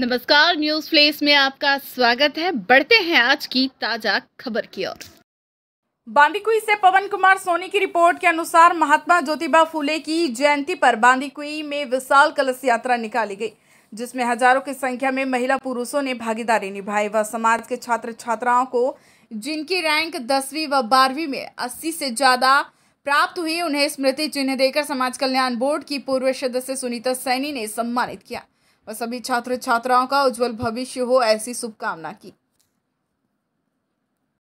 नमस्कार news place में आपका स्वागत है बढ़ते हैं आज की ताजा खबर की ओर बांदीकुई से पवन कुमार सोनी की रिपोर्ट के अनुसार महात्मा ज्योतिबा फूले की जयंती पर बांदीकुई में विशाल कलश यात्रा निकाली गई जिसमें हजारों की संख्या में महिला पुरुषों ने भागीदारी निभाई व समाज के छात्र छात्राओं को जिनकी रैंक दसवीं व बारहवीं में अस्सी से ज्यादा प्राप्त हुई उन्हें स्मृति चिन्ह देकर समाज कल्याण बोर्ड की पूर्व सदस्य सुनीता सैनी ने सम्मानित किया व सभी छात्र छात्राओं का उज्जवल भविष्य हो ऐसी शुभकामना की